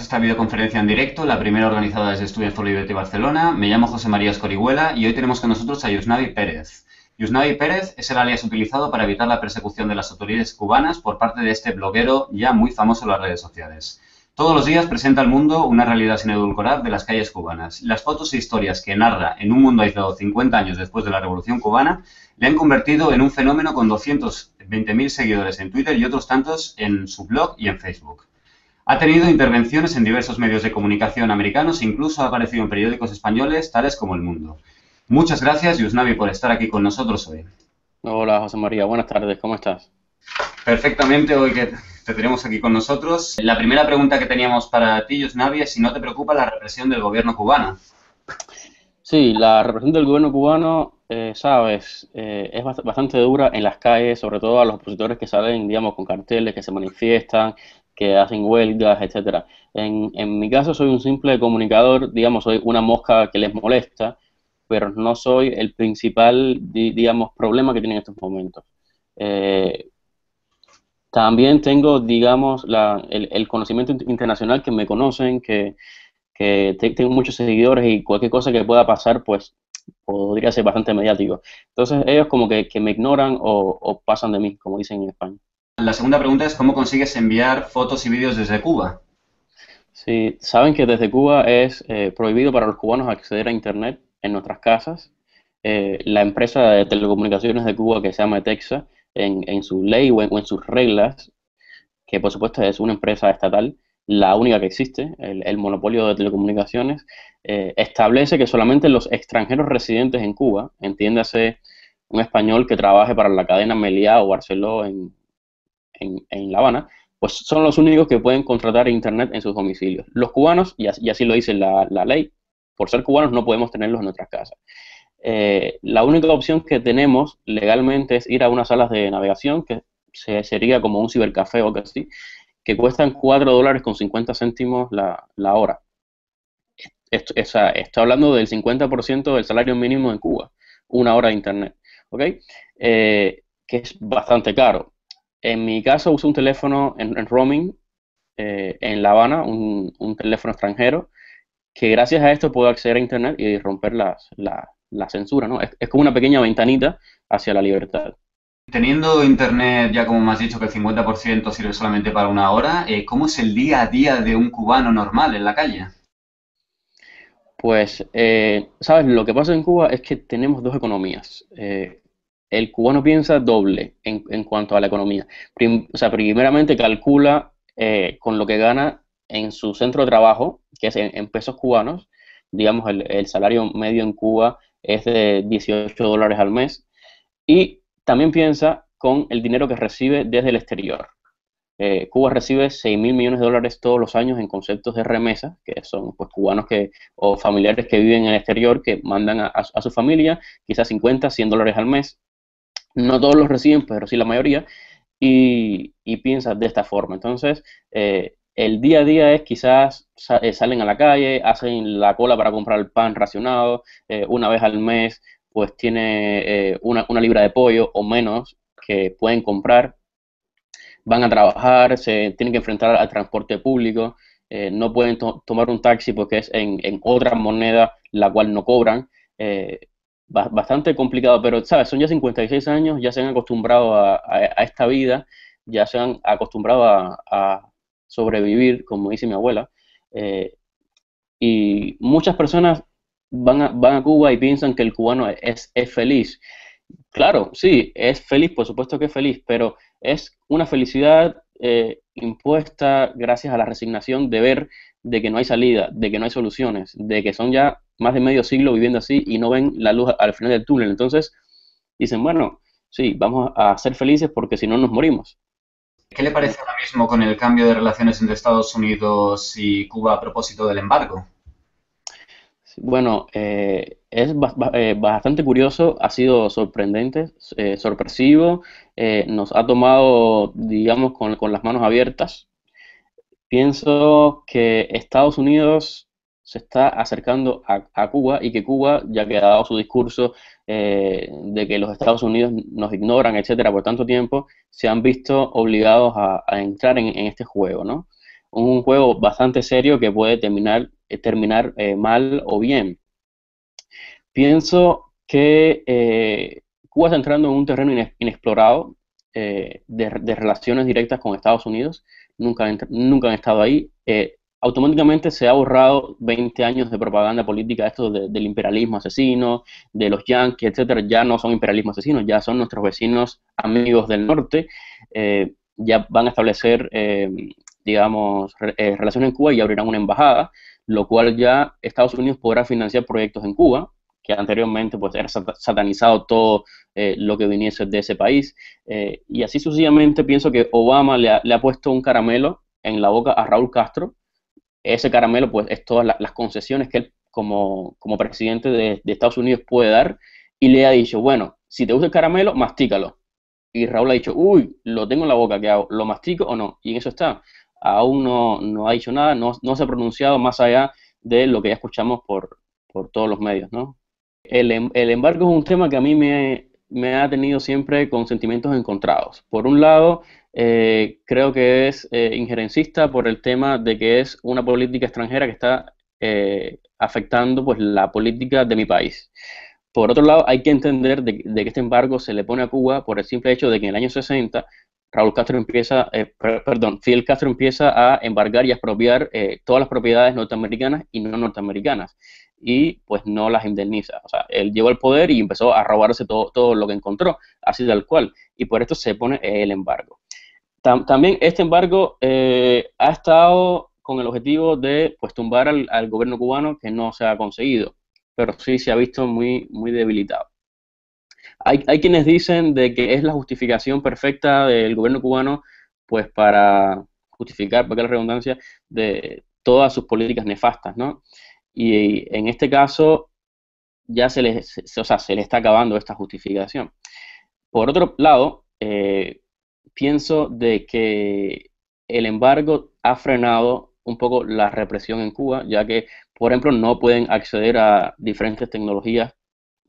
esta videoconferencia en directo, la primera organizada desde Students for Liberty Barcelona. Me llamo José María Escorihuela y hoy tenemos con nosotros a Yusnavi Pérez. Yusnavi Pérez es el alias utilizado para evitar la persecución de las autoridades cubanas por parte de este bloguero ya muy famoso en las redes sociales. Todos los días presenta al mundo una realidad sin edulcorar de las calles cubanas. Las fotos e historias que narra en un mundo aislado 50 años después de la Revolución Cubana le han convertido en un fenómeno con 220.000 seguidores en Twitter y otros tantos en su blog y en Facebook. Ha tenido intervenciones en diversos medios de comunicación americanos e incluso ha aparecido en periódicos españoles tales como El Mundo. Muchas gracias, Yusnavi, por estar aquí con nosotros hoy. Hola, José María. Buenas tardes. ¿Cómo estás? Perfectamente, hoy que te tenemos aquí con nosotros. La primera pregunta que teníamos para ti, Yusnavi, es si no te preocupa la represión del gobierno cubano. Sí, la represión del gobierno cubano, eh, sabes, eh, es bastante dura en las calles, sobre todo a los opositores que salen, digamos, con carteles, que se manifiestan, que hacen huelgas, etcétera. En, en mi caso soy un simple comunicador, digamos, soy una mosca que les molesta, pero no soy el principal, digamos, problema que tienen en estos momentos. Eh, también tengo, digamos, la, el, conocimiento internacional que me conocen, que, tengo muchos seguidores y cualquier cosa que pueda pasar, pues podría ser bastante mediático. Entonces ellos como que, que me ignoran o, o pasan de mí, como dicen en España la segunda pregunta es cómo consigues enviar fotos y vídeos desde Cuba. Sí, saben que desde Cuba es eh, prohibido para los cubanos acceder a Internet en nuestras casas. Eh, la empresa de telecomunicaciones de Cuba que se llama Texa, en, en su ley o en, sus reglas, que por supuesto es una empresa estatal, la única que existe, el, monopolio de telecomunicaciones, eh, establece que solamente los extranjeros residentes en Cuba, entiéndase un español que trabaje para la cadena Meliá o Barceló en, en, La Habana, pues son los únicos que pueden contratar Internet en sus domicilios. Los cubanos, y así, lo dice la, ley, por ser cubanos no podemos tenerlos en nuestras casas. Eh, la única opción que tenemos legalmente es ir a unas salas de navegación, que sería como un cibercafé o algo así, que cuestan 4 dólares con 50 céntimos la, hora. está hablando del 50% del salario mínimo en Cuba, una hora de Internet. ¿ok? Eh, que es bastante caro. En mi caso uso un teléfono en, roaming eh, en La Habana, un, teléfono extranjero, que gracias a esto puedo acceder a Internet y romper la, censura, ¿no? Es, como una pequeña ventanita hacia la libertad. Teniendo Internet, ya como me has dicho, que el 50% sirve solamente para una hora, eh, ¿cómo es el día a día de un cubano normal en la calle? Pues, eh, ¿sabes? Lo que pasa en Cuba es que tenemos dos economías el cubano piensa doble en, cuanto a la economía. o sea, primeramente calcula eh, con lo que gana en su centro de trabajo, que es en, pesos cubanos. Digamos, el, el, salario medio en Cuba es de 18 dólares al mes. Y también piensa con el dinero que recibe desde el exterior. Eh, Cuba recibe 6 mil millones de dólares todos los años en conceptos de remesas, que son pues, cubanos que, o familiares que viven en el exterior, que mandan a, a su familia quizás 50, 100 dólares al mes no todos los reciben, pero sí la mayoría, y, y piensan de esta forma. Entonces, eh, el día a día es quizás eh, salen a la calle, hacen la cola para comprar el pan racionado, eh, una vez al mes pues tiene una, libra de pollo o menos que pueden comprar, van a trabajar, se tienen que enfrentar al transporte público, no pueden tomar un taxi porque es en, en, otra moneda la cual no cobran, bastante complicado, pero sabes, son ya 56 años, ya se han acostumbrado a, esta vida, ya se han acostumbrado a, sobrevivir, como dice mi abuela, eh, y muchas personas van a, van a Cuba y piensan que el cubano es, feliz. Claro, sí, es feliz, por supuesto que es feliz, pero es una felicidad eh, impuesta gracias a la resignación de ver de que no hay salida, de que no hay soluciones, de que son ya más de medio siglo viviendo así y no ven la luz al final del túnel. Entonces dicen, bueno, sí, vamos a ser felices porque si no nos morimos. ¿Qué le parece ahora mismo con el cambio de relaciones entre Estados Unidos y Cuba a propósito del embargo? Bueno, eh, es eh, bastante curioso, ha sido sorprendente, eh, sorpresivo, nos ha tomado, digamos, con, con las manos abiertas. Pienso que Estados Unidos se está acercando a, Cuba y que Cuba, ya que ha dado su discurso eh, de que los Estados Unidos nos ignoran, etcétera, por tanto tiempo, se han visto obligados a, entrar en, este juego, ¿no? Un juego bastante serio que puede terminar, eh, terminar eh, mal o bien. Pienso que Cuba está entrando en un terreno inexplorado de, relaciones directas con Estados Unidos. Nunca, nunca han estado ahí automáticamente se ha borrado 20 años de propaganda política, esto del imperialismo asesino, de los yankees, etcétera, ya no son imperialismo asesinos, ya son nuestros vecinos amigos del norte, eh, ya van a establecer, eh, digamos, eh, relaciones en Cuba y abrirán una embajada, lo cual ya Estados Unidos podrá financiar proyectos en Cuba, que anteriormente pues era satanizado todo lo que viniese de ese país. y así sucesivamente pienso que Obama le ha, le ha, puesto un caramelo en la boca a Raúl Castro ese caramelo pues es todas las concesiones que él como, presidente de, Estados Unidos puede dar y le ha dicho, bueno, si te gusta el caramelo, mastícalo. Y Raúl ha dicho, uy, lo tengo en la boca, ¿qué hago? ¿Lo mastico o no? Y en eso está. Aún no, no ha dicho nada, no, se ha pronunciado más allá de lo que ya escuchamos por, por todos los medios, ¿no? El, em, el embargo es un tema que a mí me, me ha tenido siempre con sentimientos encontrados. Por un lado, eh, creo que es eh, injerencista por el tema de que es una política extranjera que está eh, afectando pues, la política de mi país. Por otro lado, hay que entender de, que este embargo se le pone a Cuba por el simple hecho de que en el año 60 Raúl Castro empieza, eh, perdón, Fidel Castro empieza a embargar y a expropiar eh, todas las propiedades norteamericanas y no norteamericanas y pues no las indemniza. O sea, él llegó al poder y empezó a robarse todo, todo lo que encontró, así tal cual. Y por esto se pone el embargo. también este embargo eh, ha estado con el objetivo de pues tumbar al, al, gobierno cubano que no se ha conseguido, pero sí se ha visto muy, muy debilitado. Hay, quienes dicen de que es la justificación perfecta del gobierno cubano, pues para justificar, para que la redundancia, de todas sus políticas nefastas, ¿no? Y, en este caso ya se le o sea, se les está acabando esta justificación. Por otro lado, eh, pienso de que el embargo ha frenado un poco la represión en Cuba, ya que, por ejemplo, no pueden acceder a diferentes tecnologías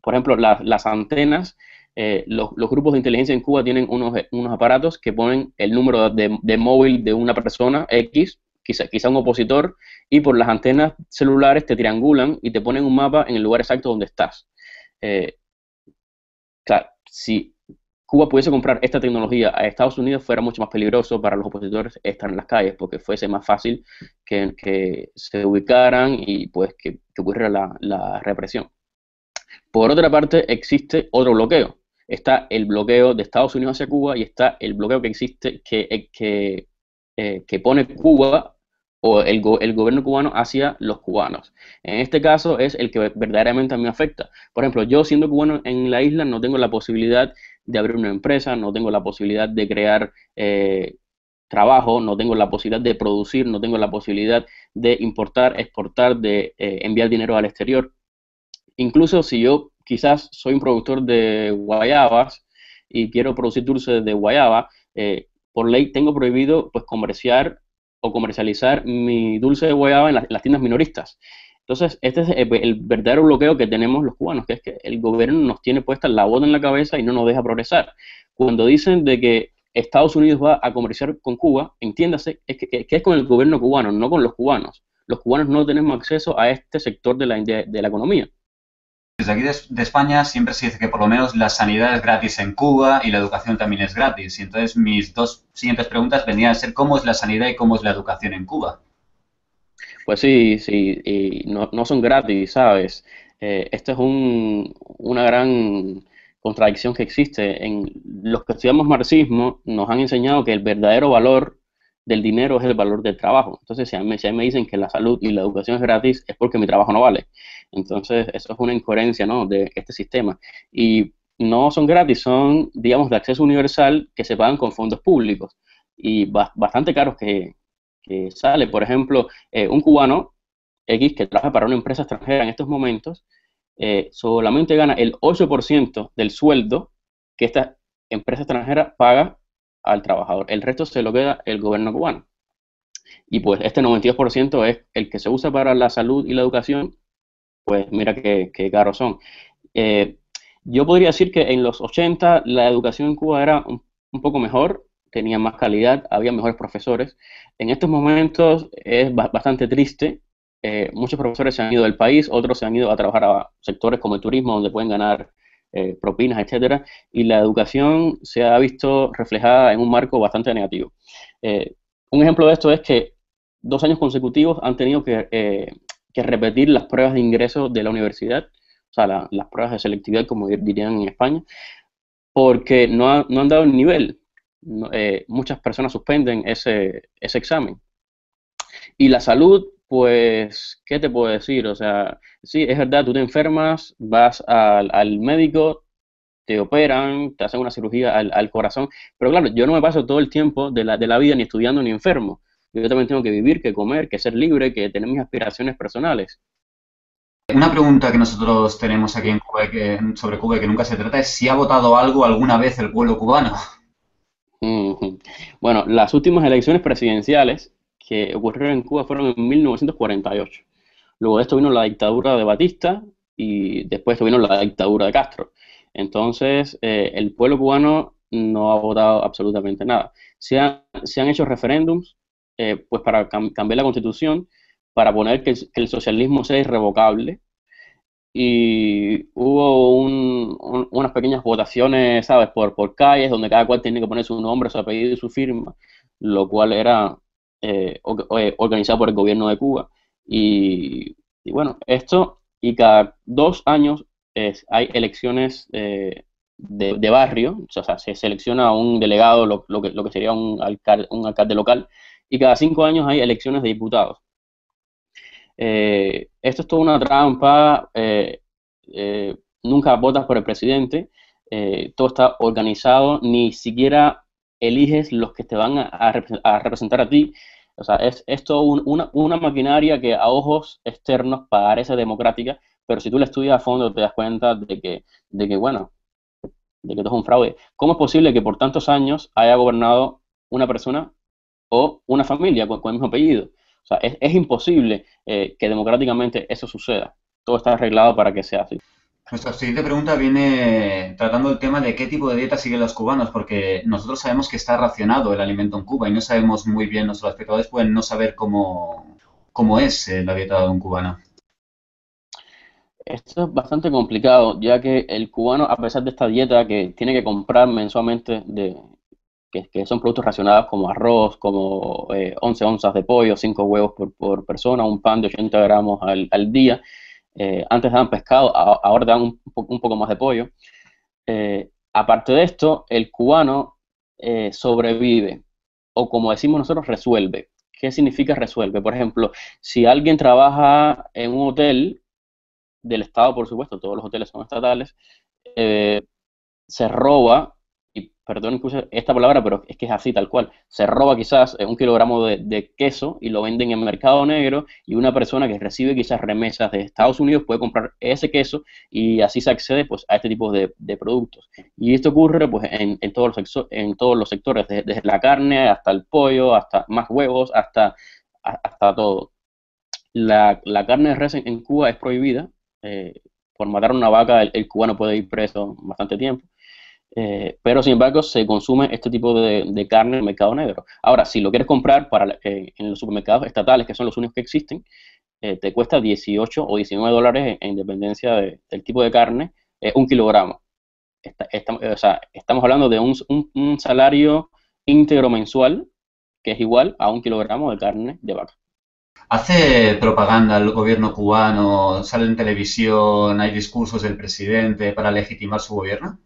por ejemplo, las antenas, eh, los, grupos de inteligencia en Cuba tienen unos, aparatos que ponen el número de, móvil de una persona X, quizá, quizá, un opositor, y por las antenas celulares te triangulan y te ponen un mapa en el lugar exacto donde estás. claro, eh, si Cuba pudiese comprar esta tecnología a Estados Unidos fuera mucho más peligroso para los opositores estar en las calles, porque fuese más fácil que, se ubicaran y pues que, ocurriera la represión. Por otra parte, existe otro bloqueo. Está el bloqueo de Estados Unidos hacia Cuba y está el bloqueo que existe que, eh, eh, que, pone Cuba o el, gobierno cubano hacia los cubanos. En este caso es el que verdaderamente a mí me afecta. Por ejemplo, yo siendo cubano en la isla no tengo la posibilidad de abrir una empresa, no tengo la posibilidad de crear eh, trabajo, no tengo la posibilidad de producir, no tengo la posibilidad de importar, exportar, de enviar dinero al exterior. Incluso si yo quizás soy un productor de guayabas y quiero producir dulces de guayaba, eh, por ley tengo prohibido pues comerciar o comercializar mi dulce de guayaba en las, tiendas minoristas. Entonces, este es eh, el, verdadero bloqueo que tenemos los cubanos, que es que el gobierno nos tiene puesta la bota en la cabeza y no nos deja progresar. Cuando dicen de que Estados Unidos va a comerciar con Cuba, entiéndase, que, es con el gobierno cubano, no con los cubanos. Los cubanos no tenemos acceso a este sector de la economía desde aquí de, España siempre se dice que por lo menos la sanidad es gratis en Cuba y la educación también es gratis. Y entonces mis dos siguientes preguntas vendrían a ser cómo es la sanidad y cómo es la educación en Cuba. Pues sí, sí, y no, son gratis, ¿sabes? Eh, esto es un, una gran contradicción que existe. En los que estudiamos marxismo nos han enseñado que el verdadero valor del dinero es el valor del trabajo. Entonces, si a, mí, me dicen que la salud y la educación es gratis, es porque mi trabajo no vale. Entonces, eso es una incoherencia ¿no? de este sistema. Y no son gratis, son, digamos, de acceso universal que se pagan con fondos públicos y bastante caros que, que, sale. Por ejemplo, eh, un cubano X que trabaja para una empresa extranjera en estos momentos, eh, solamente gana el 8% del sueldo que esta empresa extranjera paga al trabajador. El resto se lo queda el gobierno cubano. Y pues este 92% es el que se usa para la salud y la educación, pues mira qué, qué caros son. Eh, yo podría decir que en los 80 la educación en Cuba era un, poco mejor, tenía más calidad, había mejores profesores. En estos momentos es bastante triste. Eh, muchos profesores se han ido del país, otros se han ido a trabajar a sectores como el turismo, donde pueden ganar eh, propinas, etcétera, y la educación se ha visto reflejada en un marco bastante negativo. Eh, un ejemplo de esto es que dos años consecutivos han tenido que, eh, repetir las pruebas de ingreso de la universidad, o sea, las pruebas de selectividad, como dirían en España, porque no, han dado el nivel. muchas personas suspenden ese examen. Y la salud pues, ¿qué te puedo decir? O sea, sí, es verdad, tú te enfermas, vas al, médico, te operan, te hacen una cirugía al, al, corazón, pero claro, yo no me paso todo el tiempo de la, de la vida ni estudiando ni enfermo. Yo también tengo que vivir, que comer, que ser libre, que tener mis aspiraciones personales. Una pregunta que nosotros tenemos aquí en Cuba que, sobre Cuba que nunca se trata es si ha votado algo alguna vez el pueblo cubano. Bueno, las últimas elecciones presidenciales que ocurrieron en Cuba fueron en 1948. Luego de esto vino la dictadura de Batista y después vino la dictadura de Castro. Entonces, eh, el pueblo cubano no ha votado absolutamente nada. Se, se han hecho referéndums eh, pues para cambiar la constitución, para poner que el, socialismo sea irrevocable. Y hubo un, unas pequeñas votaciones, ¿sabes?, por, por calles, donde cada cual tiene que poner su nombre, su apellido y su firma, lo cual era eh, eh, organizado por el gobierno de Cuba. Y, bueno, esto, y cada dos años hay elecciones eh, de, barrio, o sea, se selecciona un delegado, lo, que, sería un alcalde, un alcalde local, y cada cinco años hay elecciones de diputados. Eh, esto es toda una trampa, nunca votas por el presidente, todo está organizado, ni siquiera eliges los que te van a, representar a ti. O sea, es, esto una, una, maquinaria que a ojos externos parece democrática, pero si tú la estudias a fondo te das cuenta de que, de que bueno, de que todo es un fraude. ¿Cómo es posible que por tantos años haya gobernado una persona o una familia con, el mismo apellido? O sea, es, es imposible eh, que democráticamente eso suceda. Todo está arreglado para que sea así. Nuestra siguiente pregunta viene tratando el tema de qué tipo de dieta siguen los cubanos, porque nosotros sabemos que está racionado el alimento en Cuba y no sabemos muy bien, nuestros espectadores pueden no saber cómo, es eh, la dieta de un cubano. Esto es bastante complicado, ya que el cubano, a pesar de esta dieta que tiene que comprar mensualmente, de, que, son productos racionados como arroz, como 11 eh, onzas de pollo, 5 huevos por, por, persona, un pan de 80 gramos al, al día, eh, antes daban pescado, ahora dan un, poco más de pollo. Eh, aparte de esto, el cubano eh, sobrevive, o como decimos nosotros, resuelve. ¿Qué significa resuelve? Por ejemplo, si alguien trabaja en un hotel del Estado, por supuesto, todos los hoteles son estatales, se roba perdón incluso esta palabra, pero es que es así tal cual. Se roba quizás eh, un kilogramo de, queso y lo venden en el mercado negro y una persona que recibe quizás remesas de Estados Unidos puede comprar ese queso y así se accede pues a este tipo de, productos. Y esto ocurre pues en, todos, los en todos los sectores, desde, la carne hasta el pollo, hasta más huevos, hasta, hasta todo. La, la carne de res en, Cuba es prohibida. Eh, por matar una vaca el cubano puede ir preso bastante tiempo. Eh, pero sin embargo se consume este tipo de, carne en el mercado negro. Ahora, si lo quieres comprar para, eh, en los supermercados estatales, que son los únicos que existen, eh, te cuesta 18 o 19 dólares en, dependencia del tipo de carne, un kilogramo. o sea, estamos hablando de un, un, salario íntegro mensual que es igual a un kilogramo de carne de vaca. ¿Hace propaganda el gobierno cubano? ¿Sale en televisión? ¿Hay discursos del presidente para legitimar su gobierno?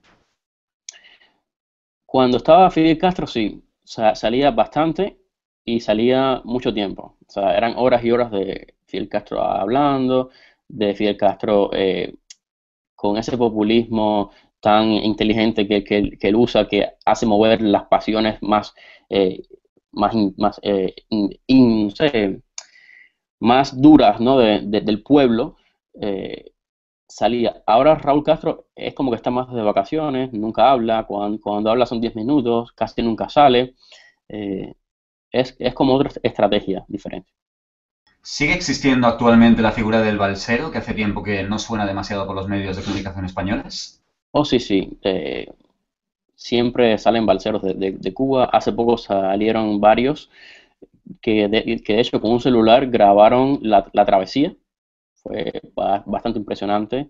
Cuando estaba Fidel Castro, sí, salía bastante y salía mucho tiempo. O sea, eran horas y horas de Fidel Castro hablando, de Fidel Castro eh, con ese populismo tan inteligente que, él usa, que hace mover las pasiones más, eh, más, eh, más, duras ¿no? del pueblo salía. Ahora Raúl Castro es como que está más de vacaciones, nunca habla, cuando, habla son 10 minutos, casi nunca sale. Eh, es, como otra estrategia diferente. ¿Sigue existiendo actualmente la figura del balsero, que hace tiempo que no suena demasiado por los medios de comunicación españoles? Oh, sí, sí. Eh, siempre salen balseros de, de, Cuba. Hace poco salieron varios que de, hecho con un celular grabaron la travesía fue bastante impresionante.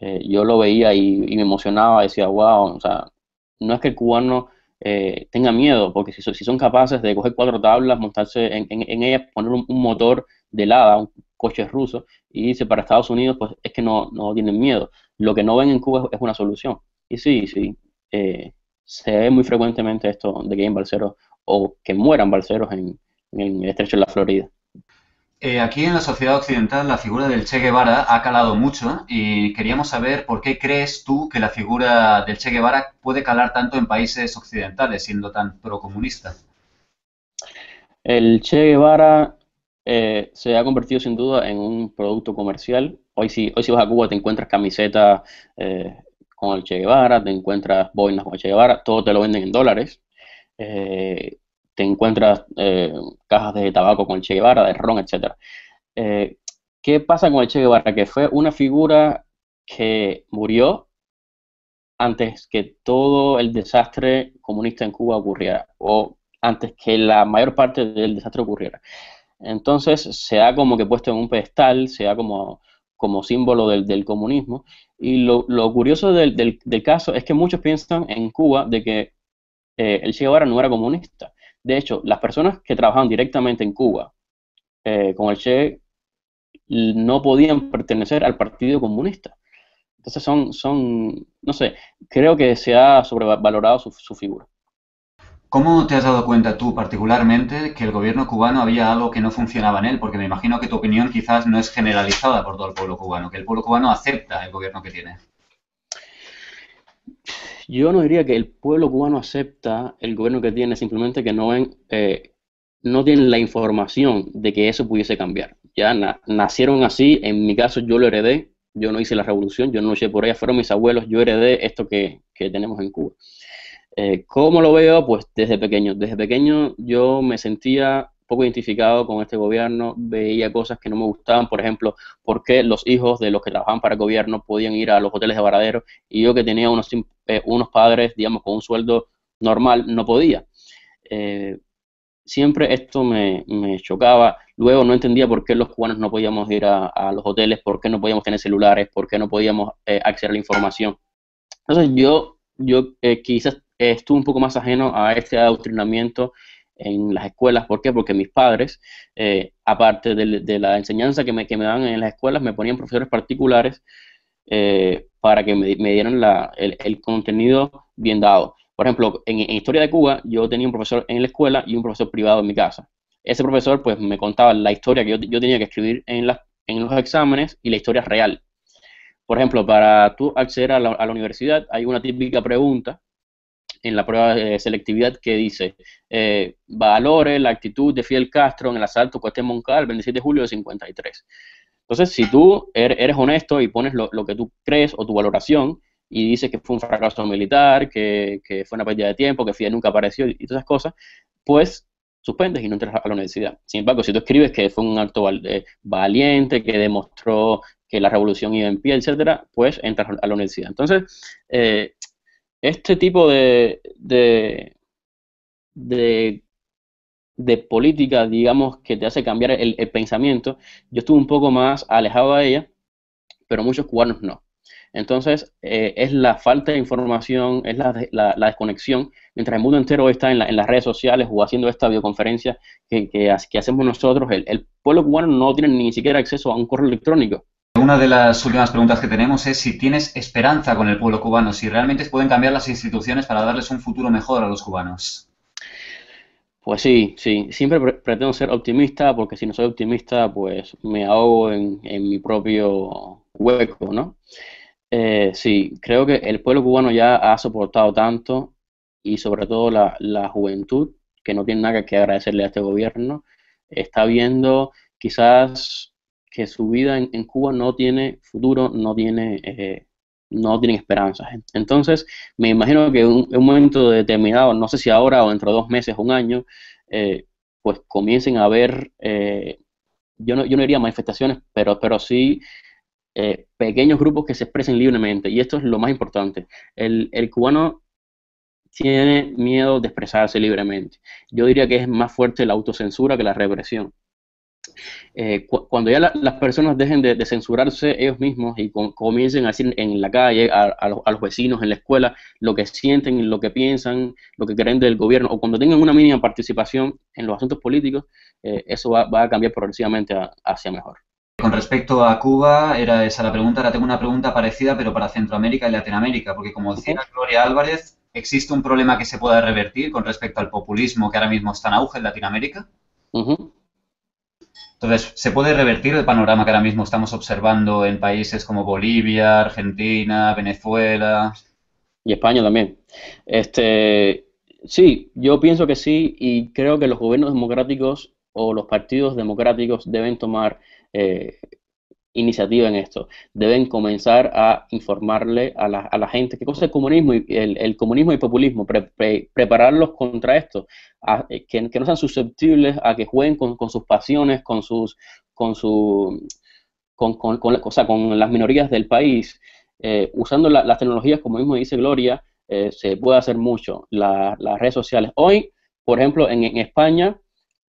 Eh, yo lo veía y, me emocionaba, decía, wow, o sea, no es que el cubano eh, tenga miedo, porque si, son capaces de coger cuatro tablas, montarse en, en, ellas, poner un, motor de lada, un coche ruso, y irse para Estados Unidos, pues es que no, tienen miedo. Lo que no ven en Cuba es, una solución. Y sí, sí, eh, se ve muy frecuentemente esto de que hay balseros o que mueran balseros en el estrecho de la Florida. Eh, aquí en la sociedad occidental la figura del Che Guevara ha calado mucho y queríamos saber por qué crees tú que la figura del Che Guevara puede calar tanto en países occidentales siendo tan procomunista. El Che Guevara eh, se ha convertido sin duda en un producto comercial. Hoy si, hoy si vas a Cuba te encuentras camisetas eh, con el Che Guevara, te encuentras boinas con el Che Guevara, todo te lo venden en dólares encuentra eh, cajas de tabaco con Che Guevara, de ron, etc. Eh, ¿Qué pasa con el Che Guevara? Que fue una figura que murió antes que todo el desastre comunista en Cuba ocurriera, o antes que la mayor parte del desastre ocurriera. Entonces se ha como que puesto en un pedestal, se ha como, como símbolo del, comunismo. Y lo, curioso del, caso es que muchos piensan en Cuba de que eh, el Che Guevara no era comunista. De hecho, las personas que trabajaban directamente en Cuba eh, con el Che no podían pertenecer al Partido Comunista. Entonces son, son no sé, creo que se ha sobrevalorado su, su figura. ¿Cómo te has dado cuenta tú particularmente que el gobierno cubano había algo que no funcionaba en él? Porque me imagino que tu opinión quizás no es generalizada por todo el pueblo cubano, que el pueblo cubano acepta el gobierno que tiene. Yo no diría que el pueblo cubano acepta el gobierno que tiene, simplemente que no ven, eh, no tienen la información de que eso pudiese cambiar. Ya nacieron así, en mi caso yo lo heredé, yo no hice la revolución, yo no luché por ella, fueron mis abuelos, yo heredé esto que, que tenemos en Cuba. Eh, ¿Cómo lo veo? Pues desde pequeño. Desde pequeño yo me sentía poco identificado con este gobierno, veía cosas que no me gustaban, por ejemplo, por qué los hijos de los que trabajaban para gobierno podían ir a los hoteles de varadero y yo que tenía unos, eh, unos padres, digamos, con un sueldo normal, no podía. Eh, siempre esto me, chocaba. Luego no entendía por qué los cubanos no podíamos ir a, los hoteles, por qué no podíamos tener celulares, por qué no podíamos eh, acceder a la información. Entonces yo, yo quizás estuve un poco más ajeno a este adoctrinamiento en las escuelas. ¿Por qué? Porque mis padres, eh, aparte de, la enseñanza que me, que dan en las escuelas, me ponían profesores particulares eh, para que me, dieran el, contenido bien dado. Por ejemplo, en, Historia de Cuba yo tenía un profesor en la escuela y un profesor privado en mi casa. Ese profesor pues me contaba la historia que yo, tenía que escribir en, las, en los exámenes y la historia real. Por ejemplo, para tú acceder a la, a la universidad hay una típica pregunta en la prueba de selectividad que dice eh, la actitud de Fidel Castro en el asalto Cueste Moncal 27 de julio de 53. Entonces, si tú er-, eres honesto y pones lo, que tú crees o tu valoración y dices que fue un fracaso militar, que, que fue una pérdida de tiempo, que Fidel nunca apareció y todas esas cosas, pues suspendes y no entras a la universidad. Sin embargo, si tú escribes que fue un acto eh, valiente, que demostró que la revolución iba en pie, etcétera, pues entras a la universidad. Entonces, eh, este tipo de, de, de, política, digamos, que te hace cambiar el, pensamiento, yo estuve un poco más alejado de ella, pero muchos cubanos no. Entonces, eh, es la falta de información, es la, la, desconexión, mientras el mundo entero está en, las redes sociales o haciendo esta videoconferencia que, que, que hacemos nosotros, el pueblo cubano no tiene ni siquiera acceso a un correo electrónico una de las últimas preguntas que tenemos es si tienes esperanza con el pueblo cubano, si realmente pueden cambiar las instituciones para darles un futuro mejor a los cubanos. Pues sí, sí, siempre pretendo ser optimista porque si no soy optimista pues me ahogo en, mi propio hueco, ¿no? Eh, sí, creo que el pueblo cubano ya ha soportado tanto y sobre todo la juventud, que no tiene nada que agradecerle a este gobierno, está viendo quizás que su vida en, Cuba no tiene futuro, no tiene... Eh, no esperanzas. Entonces, me imagino que en un, momento determinado, no sé si ahora o dentro de dos meses, un año, eh, pues comiencen a haber, eh, yo, no, yo no diría manifestaciones, pero, pero sí pequeños grupos que se expresen libremente. Y esto es lo más importante. el, cubano tiene miedo de expresarse libremente. Yo diría que es más fuerte la autocensura que la represión. Eh, cuando ya las personas dejen de, censurarse ellos mismos y comiencen a decir en la calle, a, los, vecinos, en la escuela, lo que sienten, lo que piensan, lo que creen del gobierno, o cuando tengan una mínima participación en los asuntos políticos, eh, eso va, a cambiar progresivamente hacia mejor. Con respecto a Cuba, era esa la pregunta. Ahora tengo una pregunta parecida, pero para Centroamérica y Latinoamérica, porque como decía Gloria Álvarez, ¿existe un problema que se pueda revertir con respecto al populismo que ahora mismo está en auge en Latinoamérica? Entonces, ¿se puede revertir el panorama que ahora mismo estamos observando en países como Bolivia, Argentina, Venezuela? Y España también. Este, sí, yo pienso que sí y creo que los gobiernos democráticos o los partidos democráticos deben tomar eh, iniciativa en esto. Deben comenzar a informarle a la, a la gente qué cosa es el comunismo y el, el comunismo y populismo, prepararlos contra esto, eh, que, no sean susceptibles a que jueguen con, sus pasiones, con sus con su con, con, con las minorías del país. Eh, usando las tecnologías, como mismo dice Gloria, eh, se puede hacer mucho. La, las redes sociales. Hoy, por ejemplo, en, en España,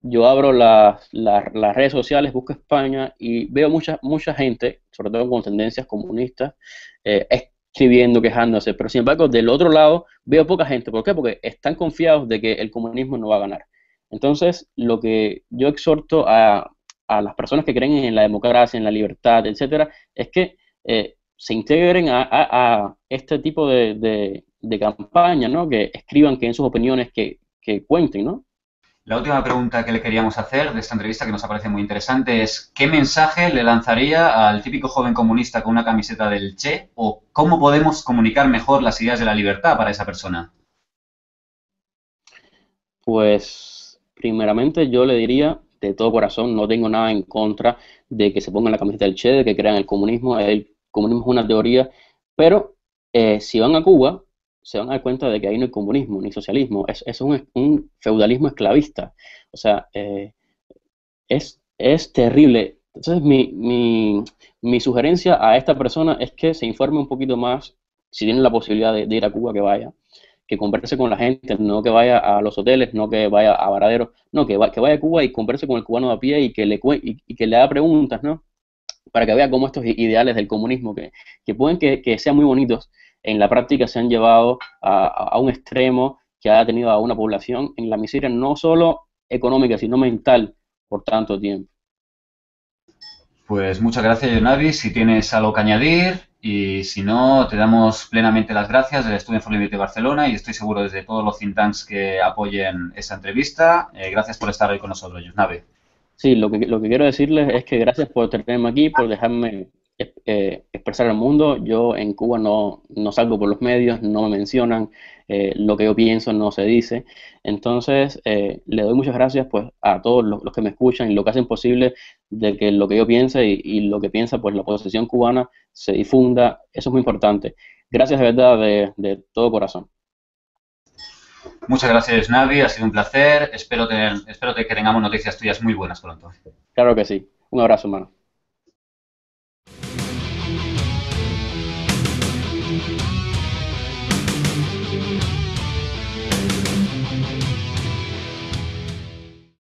yo abro las, redes sociales, busco España y veo mucha, mucha gente, sobre todo con tendencias comunistas, eh, escribiendo, quejándose. Pero sin embargo, del otro lado, veo poca gente. ¿Por qué? Porque están confiados de que el comunismo no va a ganar. Entonces, lo que yo exhorto a, las personas que creen en la democracia, en la libertad, etcétera, es que eh, se integren a, este tipo de, de, campaña, ¿no? Que escriban, que en sus opiniones, que, que cuenten, ¿no? La última pregunta que le queríamos hacer de esta entrevista, que nos parece muy interesante, es ¿qué mensaje le lanzaría al típico joven comunista con una camiseta del Che o cómo podemos comunicar mejor las ideas de la libertad para esa persona? Pues primeramente yo le diría de todo corazón, no tengo nada en contra de que se pongan la camiseta del Che, de que crean el comunismo, el comunismo es una teoría, pero eh, si van a Cuba, se van a dar cuenta de que ahí no hay comunismo ni socialismo, es, es un, feudalismo esclavista. O sea, eh, es, es terrible. Entonces, mi, mi, sugerencia a esta persona es que se informe un poquito más, si tiene la posibilidad de, ir a Cuba, que vaya, que converse con la gente, no que vaya a los hoteles, no que vaya a baraderos no, que, que vaya a Cuba y converse con el cubano de a pie y que le, y que le haga preguntas, ¿no? Para que vea cómo estos ideales del comunismo, que, pueden que, que sean muy bonitos, en la práctica se han llevado a, un extremo que ha tenido a una población en la miseria no solo económica, sino mental por tanto tiempo. Pues muchas gracias, Yunavi. Si tienes algo que añadir y si no, te damos plenamente las gracias del Estudio for de Barcelona y estoy seguro desde todos los think que apoyen esta entrevista. Eh, gracias por estar hoy con nosotros, Yonavi. Sí, lo que, lo que quiero decirles es que gracias por tenerme aquí, por dejarme eh, expresar al mundo. Yo en Cuba no, salgo por los medios, no me mencionan, eh, lo que yo pienso no se dice. Entonces, eh, le doy muchas gracias pues a todos los, que me escuchan y lo que hacen posible de que lo que yo piense y, lo que piensa pues la oposición cubana se difunda. Eso es muy importante. Gracias de verdad de, todo corazón. Muchas gracias, Navi. Ha sido un placer. Espero, tener, espero que tengamos noticias tuyas muy buenas pronto. Claro que sí. Un abrazo, hermano.